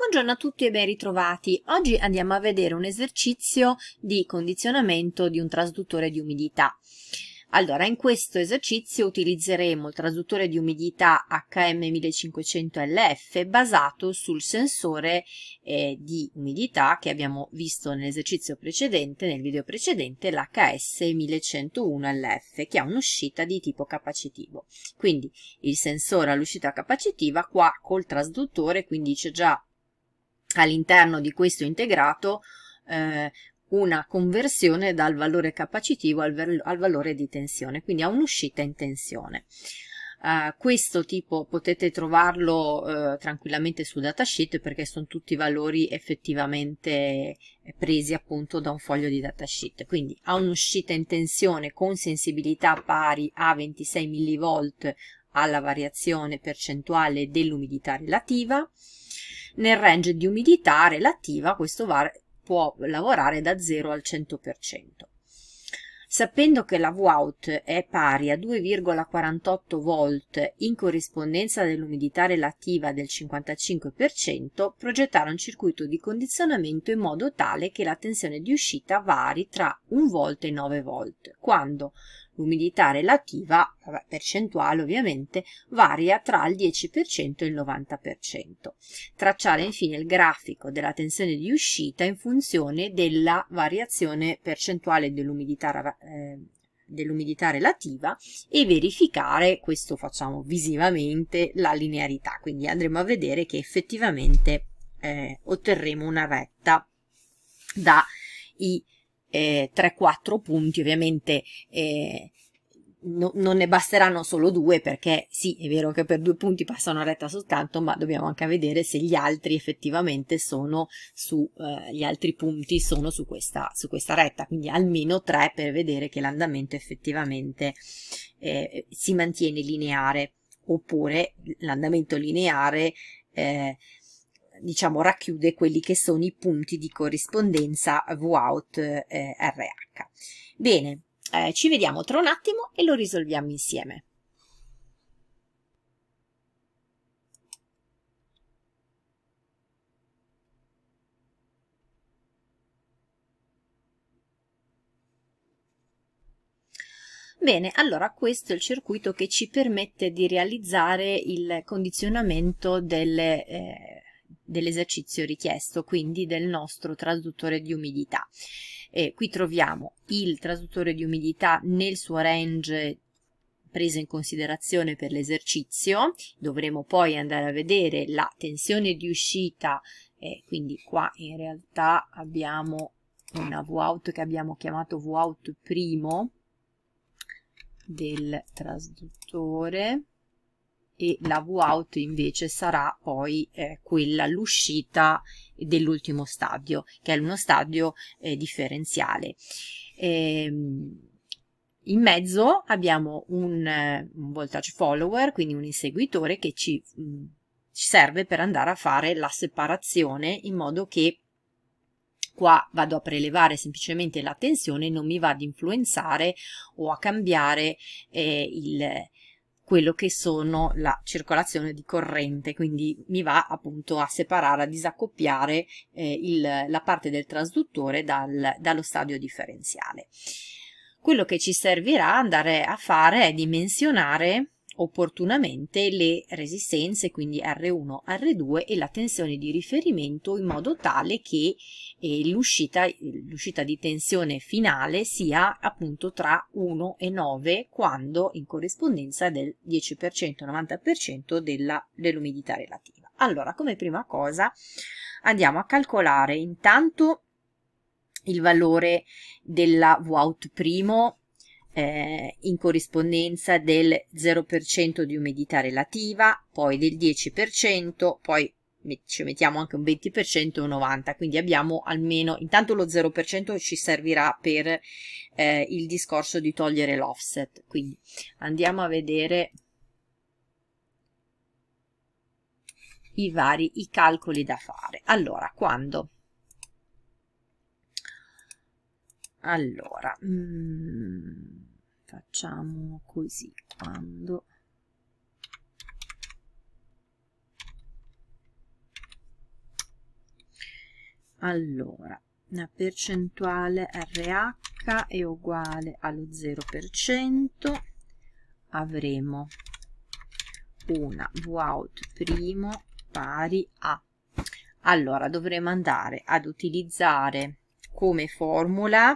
Buongiorno a tutti e ben ritrovati. Oggi andiamo a vedere un esercizio di condizionamento di un trasduttore di umidità. Allora, in questo esercizio utilizzeremo il trasduttore di umidità HM1500LF basato sul sensore eh, di umidità che abbiamo visto nell'esercizio precedente, nel video precedente, l'HS1101LF, che ha un'uscita di tipo capacitivo. Quindi il sensore all'uscita capacitiva qua col trasduttore, quindi c'è già all'interno di questo integrato eh, una conversione dal valore capacitivo al, al, valore di tensione, quindi a un'uscita in tensione. Uh, questo tipo potete trovarlo uh, tranquillamente su datasheet perché sono tutti valori effettivamente eh, presi appunto da un foglio di datasheet quindi a un'uscita in tensione con sensibilità pari a 26 mV alla variazione percentuale dell'umidità relativa nel range di umidità relativa questo var può lavorare da 0 al 100%. Sapendo che la Vout è pari a 2,48 volt in corrispondenza dell'umidità relativa del 55%, progettare un circuito di condizionamento in modo tale che la tensione di uscita vari tra 1 volt e 9 volt, quando L'umidità relativa, percentuale ovviamente, varia tra il 10% e il 90%. Tracciare infine il grafico della tensione di uscita in funzione della variazione percentuale dell'umidità eh, dell'umidità relativa e verificare, questo facciamo visivamente, la linearità. Quindi andremo a vedere che effettivamente eh, otterremo una retta dai eh, 3-4 punti, ovviamente eh, no, non ne basteranno solo due perché sì, è vero che per due punti passa una retta soltanto, ma dobbiamo anche vedere se gli altri effettivamente sono su, eh, gli altri punti sono su questa, su questa retta, quindi almeno 3 per vedere che l'andamento effettivamente eh, si mantiene lineare oppure l'andamento lineare eh, diciamo, racchiude quelli che sono i punti di corrispondenza Vout eh, RH. Bene, eh, ci vediamo tra un attimo e lo risolviamo insieme. Bene, allora questo è il circuito che ci permette di realizzare il condizionamento delle eh, dell'esercizio richiesto, quindi del nostro traduttore di umidità. Eh, qui troviamo il traduttore di umidità nel suo range preso in considerazione per l'esercizio, dovremo poi andare a vedere la tensione di uscita, eh, quindi qua in realtà abbiamo una Vout che abbiamo chiamato Vout primo del trasduttore, e la vout invece sarà poi eh, quella l'uscita dell'ultimo stadio che è uno stadio eh, differenziale ehm, in mezzo abbiamo un, un, voltage follower, quindi un inseguitore che ci, mm, ci serve per andare a fare la separazione in modo che qua vado a prelevare semplicemente la tensione, non mi va ad influenzare o a cambiare eh, il, quello che sono la circolazione di corrente, quindi mi va appunto a separare, a disaccoppiare eh, il, la parte del trasduttore dal, dallo stadio differenziale. Quello che ci servirà andare a fare è dimensionare opportunamente le resistenze, quindi R1, R2 e la tensione di riferimento in modo tale che eh, l'uscita, di tensione finale sia appunto tra 1 e 9 quando in corrispondenza del 10%-90% dell'umidità dell relativa. Allora, come prima cosa andiamo a calcolare intanto il valore della Vout primo eh, in corrispondenza del 0% di umidità relativa, poi del 10%, poi ci mettiamo anche un 20% e un 90%, quindi abbiamo almeno, intanto lo 0% ci servirà per eh, il discorso di togliere l'offset, quindi andiamo a vedere i vari i calcoli da fare. Allora, quando? Allora, mm, facciamo così quando allora la percentuale RH è uguale allo 0% avremo una Vout primo pari a allora dovremo andare ad utilizzare come formula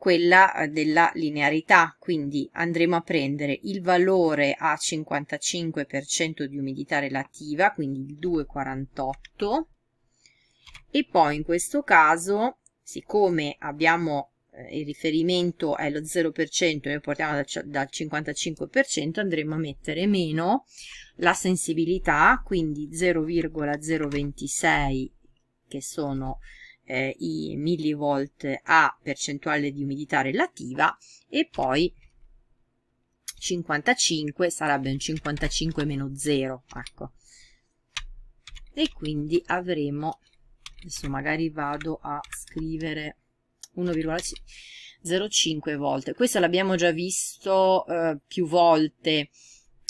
quella eh, della linearità, quindi andremo a prendere il valore a 55% di umidità relativa, quindi il 2,48 e poi in questo caso, siccome abbiamo eh, il riferimento è lo 0%, noi portiamo dal, dal 55%, andremo a mettere meno la sensibilità, quindi 0,026 che sono eh, i millivolt a percentuale di umidità relativa e poi 55 sarebbe un 55 meno 0 ecco e quindi avremo adesso magari vado a scrivere 1,05 volte questo l'abbiamo già visto eh, più volte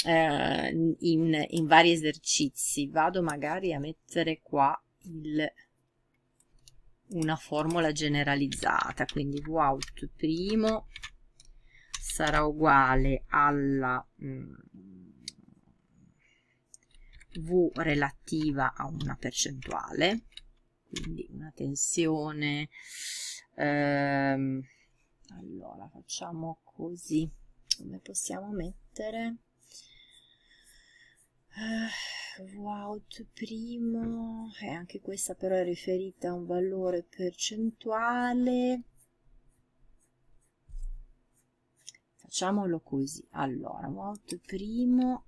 eh, in, in vari esercizi vado magari a mettere qua il una formula generalizzata quindi vout primo sarà uguale alla mh, mm, v relativa a una percentuale quindi una tensione ehm, allora facciamo così come possiamo mettere Vout eh, primo, e anche questa però è riferita a un valore percentuale. Facciamolo così. Allora, vout primo,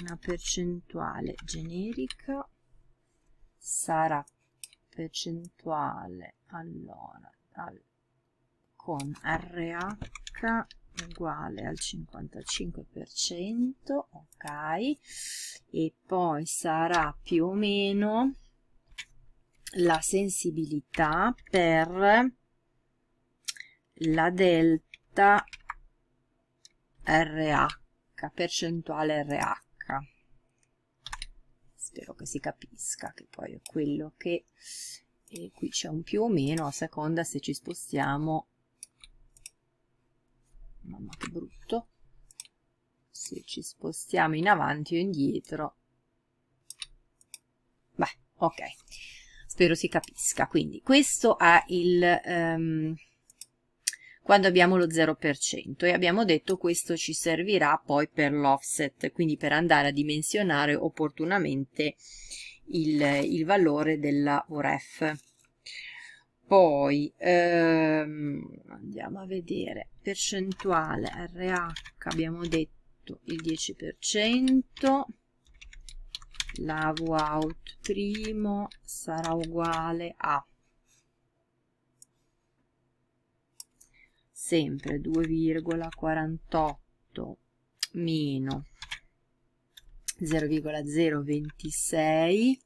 una percentuale generica sarà percentuale allora al, con RH uguale al 55%, ok, e poi sarà più o meno la sensibilità per la delta RH, percentuale RH. Spero che si capisca, che poi è quello che... E qui c'è un più o meno a seconda se ci spostiamo mamma che brutto se ci spostiamo in avanti o indietro beh ok spero si capisca quindi questo è il um, quando abbiamo lo 0% e abbiamo detto questo ci servirà poi per l'offset quindi per andare a dimensionare opportunamente il, il valore della OREF poi ehm, andiamo a vedere percentuale RH abbiamo detto il 10% lavo out primo sarà uguale a sempre 2,48 meno 0,026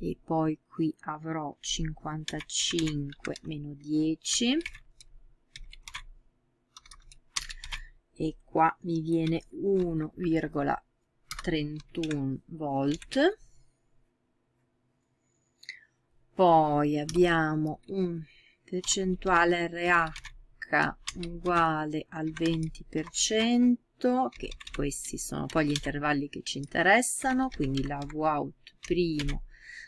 e poi qui avrò 55 meno 10 e qua mi viene 1,31 volt poi abbiamo un percentuale RH uguale al 20% che questi sono poi gli intervalli che ci interessano quindi la vout primo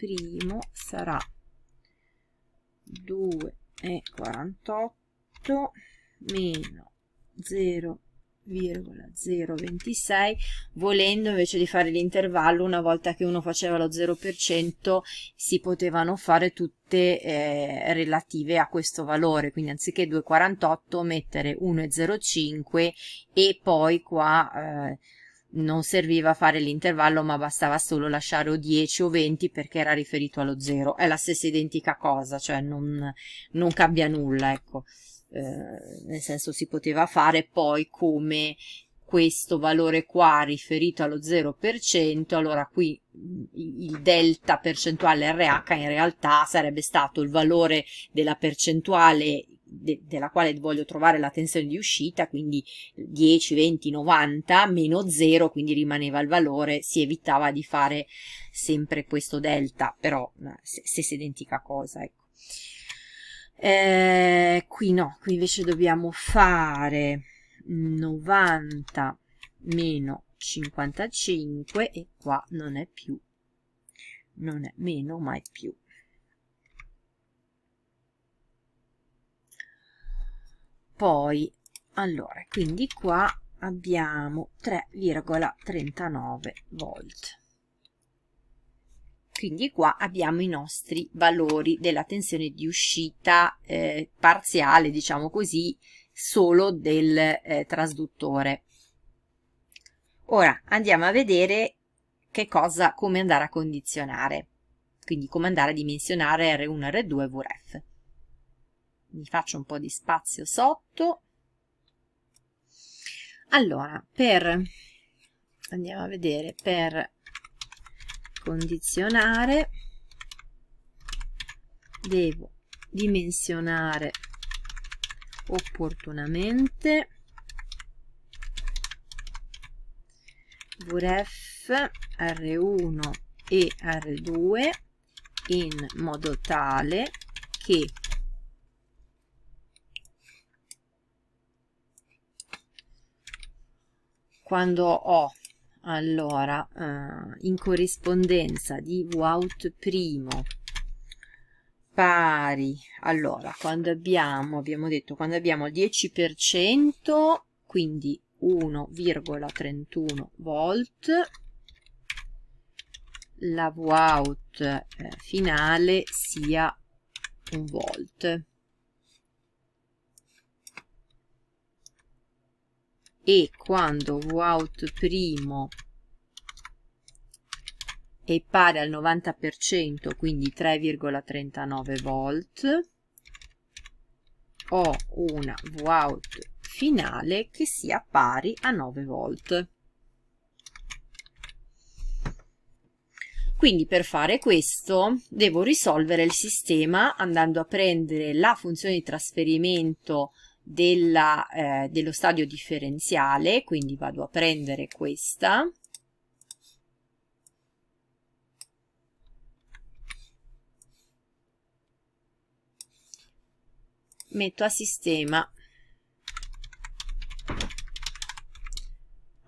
primo sarà 2,48 meno 0,026 volendo invece di fare l'intervallo una volta che uno faceva lo 0% si potevano fare tutte eh, relative a questo valore quindi anziché 2,48 mettere 1,05 e poi qua eh, non serviva fare l'intervallo ma bastava solo lasciare o 10 o 20 perché era riferito allo 0 è la stessa identica cosa cioè non, non cambia nulla ecco eh, nel senso si poteva fare poi come questo valore qua riferito allo 0%, allora qui il delta percentuale RH in realtà sarebbe stato il valore della percentuale de, della quale voglio trovare la tensione di uscita, quindi 10, 20, 90, meno 0, quindi rimaneva il valore, si evitava di fare sempre questo delta, però eh, se, se identica cosa, ecco. Eh, qui no, qui invece dobbiamo fare 90 meno 55 e qua non è più, non è meno ma è più. poi allora quindi qua abbiamo 3,39 volt quindi qua abbiamo i nostri valori della tensione di uscita eh, parziale diciamo così solo del eh, trasduttore ora andiamo a vedere che cosa come andare a condizionare quindi come andare a dimensionare R1, R2 e VRF vi faccio un po' di spazio sotto allora per andiamo a vedere per condizionare devo dimensionare opportunamente vref r1 e r2 in modo tale che quando ho allora eh, in corrispondenza di Wout primo pari allora quando abbiamo abbiamo detto quando abbiamo il 10% quindi 1,31 volt la Wout eh, finale sia un volt e quando Wout primo è pari al 90%, quindi 3,39 volt, ho una Wout finale che sia pari a 9 volt. Quindi per fare questo devo risolvere il sistema andando a prendere la funzione di trasferimento della, eh, dello stadio differenziale, quindi vado a prendere questa. Metto a sistema,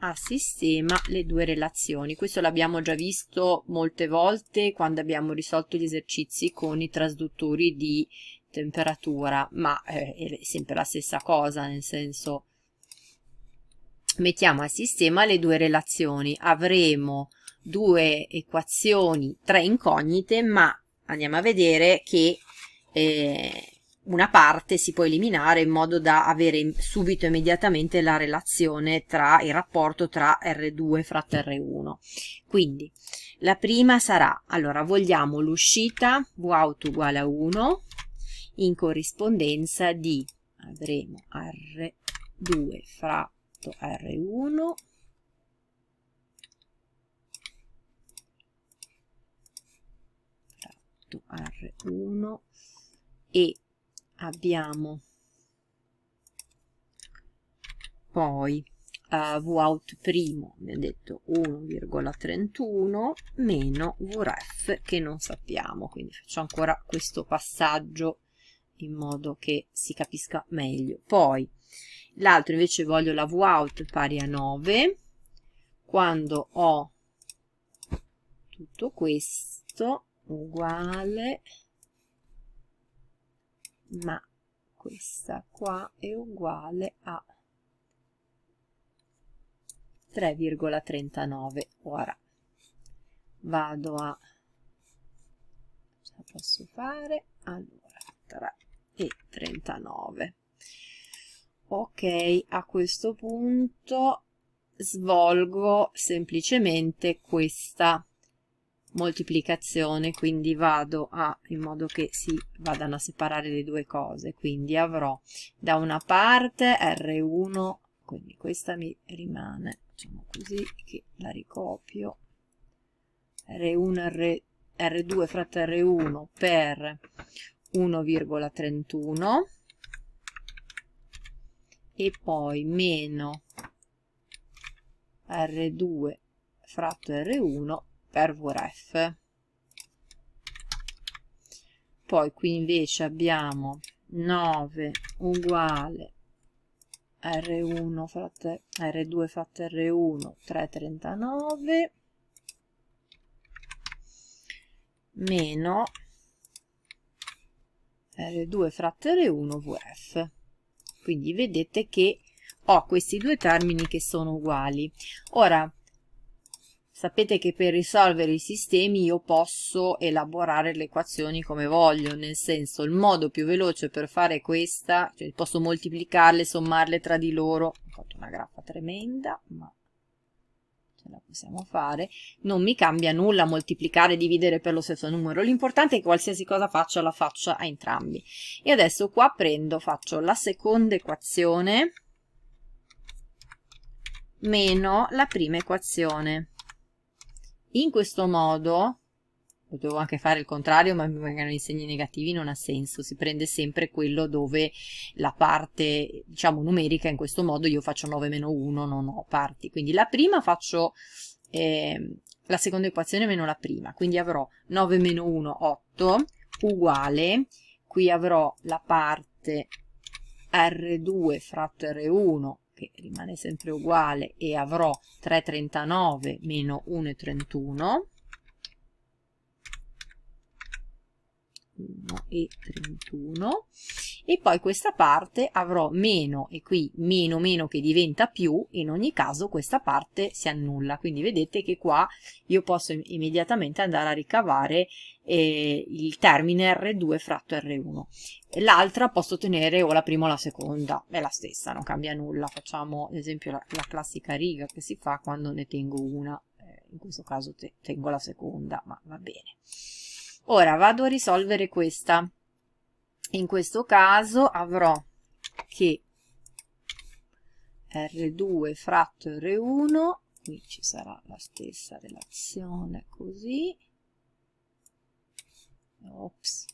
a sistema le due relazioni. Questo l'abbiamo già visto molte volte quando abbiamo risolto gli esercizi con i trasduttori di temperatura, ma eh, è sempre la stessa cosa, nel senso mettiamo a sistema le due relazioni, avremo due equazioni, tre incognite, ma andiamo a vedere che eh, una parte si può eliminare in modo da avere subito immediatamente la relazione tra il rapporto tra R2 fratto R1. Quindi la prima sarà, allora vogliamo l'uscita Vout uguale a 1 in corrispondenza di avremo R2 fratto R1 fratto R1 e abbiamo poi uh, Vout primo, abbiamo detto 1,31 meno Vref che non sappiamo, quindi faccio ancora questo passaggio in modo che si capisca meglio. Poi l'altro invece voglio la vout pari a 9. Quando ho tutto questo uguale ma questa qua è uguale a 3,39 ora vado a cosa posso fare allora 3 e 39 ok a questo punto svolgo semplicemente questa moltiplicazione quindi vado a in modo che si vadano a separare le due cose quindi avrò da una parte R1 quindi questa mi rimane facciamo così che la ricopio R1 R, R2 fratto R1 per 1,31 e poi meno R2 fratto R1 per VRF. Poi qui invece abbiamo 9 uguale R1 fratto R2 fratto R1 3,39 meno r 2 fratto r 1 VF. Quindi vedete che ho questi due termini che sono uguali. Ora, sapete che per risolvere i sistemi io posso elaborare le equazioni come voglio, nel senso il modo più veloce per fare questa, cioè posso moltiplicarle, sommarle tra di loro, ho fatto una graffa tremenda, ma ce la possiamo fare, non mi cambia nulla moltiplicare e dividere per lo stesso numero, l'importante è che qualsiasi cosa faccia la faccia a entrambi. E adesso qua prendo, faccio la seconda equazione meno la prima equazione. In questo modo potevo anche fare il contrario, ma magari i segni negativi non ha senso, si prende sempre quello dove la parte, diciamo, numerica, in questo modo io faccio 9 meno 1, non ho parti, quindi la prima faccio eh, la seconda equazione meno la prima, quindi avrò 9 meno 1, 8, uguale, qui avrò la parte R2 fratto R1 che rimane sempre uguale e avrò 3,39 meno 1,31 e 31 e poi questa parte avrò meno e qui meno meno che diventa più in ogni caso questa parte si annulla quindi vedete che qua io posso immediatamente andare a ricavare eh, il termine R2 fratto R1 l'altra posso tenere o la prima o la seconda è la stessa non cambia nulla facciamo ad esempio la, la classica riga che si fa quando ne tengo una eh, in questo caso te, tengo la seconda ma va bene Ora vado a risolvere questa. In questo caso avrò che R2 fratto R1, qui ci sarà la stessa relazione così, Ops.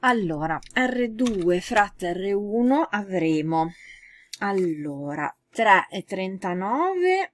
Allora, R2 fratto R1 avremo, allora, 3 e 39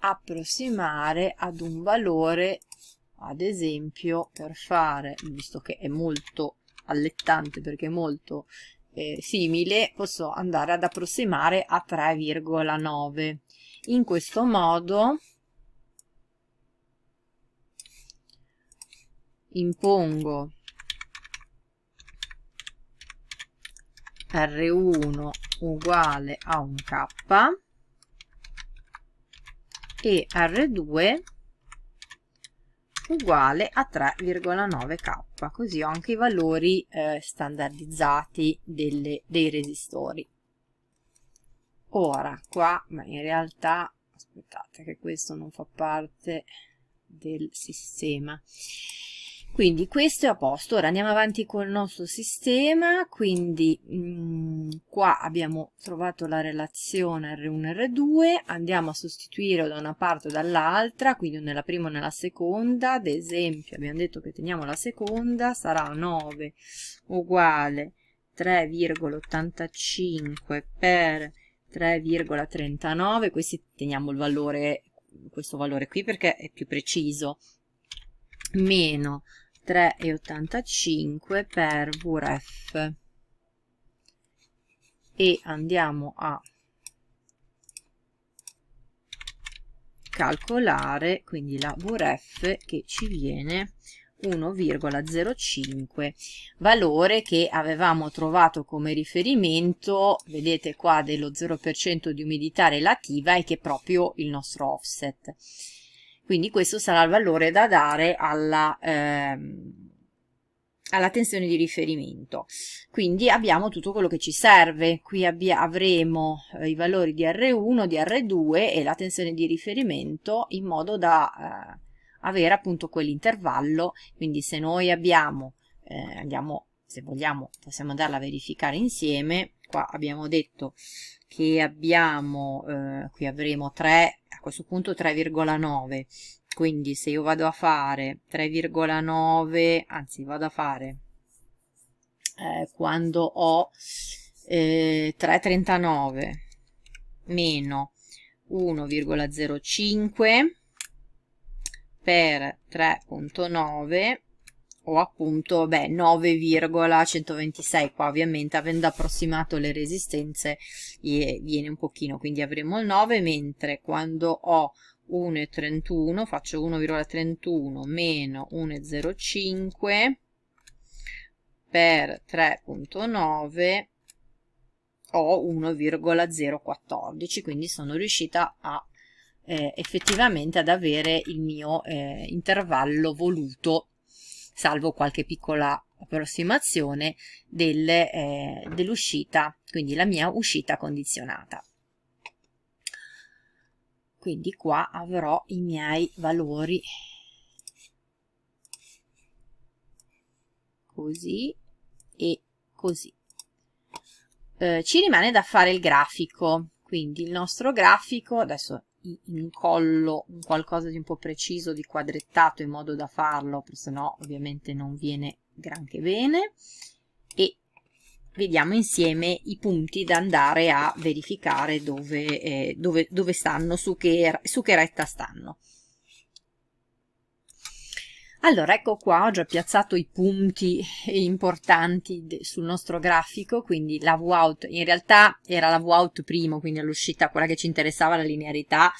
approssimare ad un valore ad esempio per fare visto che è molto allettante perché è molto eh, simile posso andare ad approssimare a 3,9 in questo modo impongo R1 uguale a un K e R2 uguale a 3,9K, così ho anche i valori eh, standardizzati delle, dei resistori. Ora, qua, ma in realtà, aspettate che questo non fa parte del sistema quindi questo è a posto ora andiamo avanti con il nostro sistema quindi mh, mm, qua abbiamo trovato la relazione R1 R2 andiamo a sostituire da una parte o dall'altra quindi nella prima o nella seconda ad esempio abbiamo detto che teniamo la seconda sarà 9 uguale 3,85 per 3,39 questi teniamo il valore questo valore qui perché è più preciso meno 3,85 per VRF e andiamo a calcolare quindi la VRF che ci viene 1,05 valore che avevamo trovato come riferimento vedete qua dello 0% di umidità relativa e che è proprio il nostro offset quindi questo sarà il valore da dare alla, ehm, alla tensione di riferimento. Quindi abbiamo tutto quello che ci serve. Qui avremo eh, i valori di R1, di R2 e la tensione di riferimento in modo da eh, avere appunto quell'intervallo. Quindi se noi abbiamo, eh, andiamo, se vogliamo, possiamo andarla a verificare insieme. Qua abbiamo detto che abbiamo, eh, qui avremo 3 a questo punto 3,9 quindi se io vado a fare 3,9 anzi vado a fare eh, quando ho eh, 3,39 meno 1,05 per 3,9 o appunto beh, 9,126 qua ovviamente avendo approssimato le resistenze viene un pochino quindi avremo il 9 mentre quando ho 1,31 faccio 1,31 meno 1,05 per 3,9 ho 1,014 quindi sono riuscita a eh, effettivamente ad avere il mio eh, intervallo voluto salvo qualche piccola approssimazione del, eh, dell'uscita, quindi la mia uscita condizionata. Quindi qua avrò i miei valori così e così. Eh, ci rimane da fare il grafico, quindi il nostro grafico, adesso in collo qualcosa di un po' preciso, di quadrettato in modo da farlo, se no ovviamente non viene granché bene e vediamo insieme i punti da andare a verificare dove, eh, dove, dove stanno, su che, su che retta stanno. Allora, ecco qua, ho già piazzato i punti importanti sul nostro grafico, quindi la VOUT, in realtà era la VOUT primo, quindi all'uscita, quella che ci interessava, la linearità,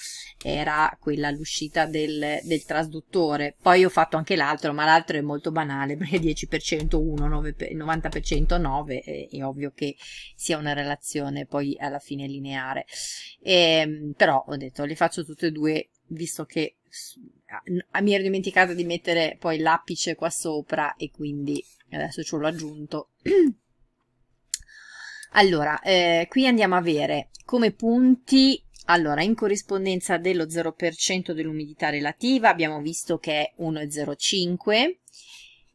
era quella all'uscita del, del, trasduttore, poi ho fatto anche l'altro, ma l'altro è molto banale, perché 10% 1, 9, 90% 9, è, è, ovvio che sia una relazione poi alla fine lineare, e, ehm, però ho detto, le faccio tutte e due, visto che Ah, mi ero dimenticata di mettere poi l'apice qua sopra e quindi adesso ce l'ho aggiunto allora eh, qui andiamo a avere come punti allora in corrispondenza dello 0% dell'umidità relativa abbiamo visto che è 1,05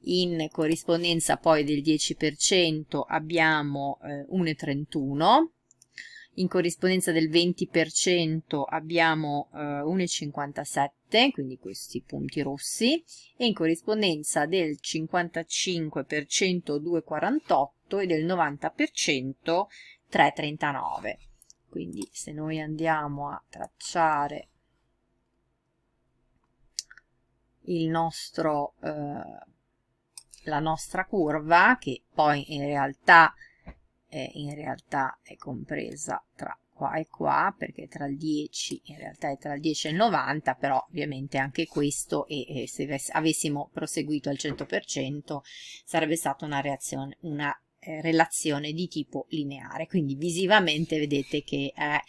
in corrispondenza poi del 10% abbiamo eh, 1,31 in corrispondenza del 20% abbiamo eh, 1,57, quindi questi punti rossi, e in corrispondenza del 55% 2,48 e del 90% 3,39. Quindi se noi andiamo a tracciare nostro, eh, la nostra curva, che poi in realtà eh, in realtà è compresa tra qua e qua perché tra il 10 in realtà è tra il 10 e il 90 però ovviamente anche questo e, e se avessimo proseguito al 100% sarebbe stata una reazione una eh, relazione di tipo lineare quindi visivamente vedete che è,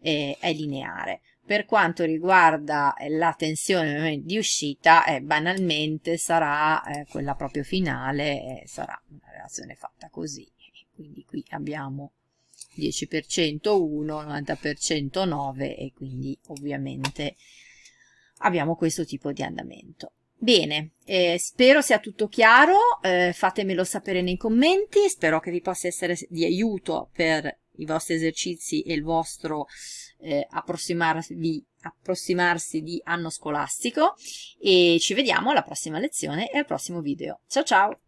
eh, è lineare per quanto riguarda eh, la tensione di uscita, eh, banalmente sarà eh, quella proprio finale, eh, sarà una relazione fatta così quindi qui abbiamo 10% 1, 90% 9 e quindi ovviamente abbiamo questo tipo di andamento. Bene, eh, spero sia tutto chiaro, eh, fatemelo sapere nei commenti, spero che vi possa essere di aiuto per i vostri esercizi e il vostro eh, approssimarsi di anno scolastico e ci vediamo alla prossima lezione e al prossimo video. Ciao ciao!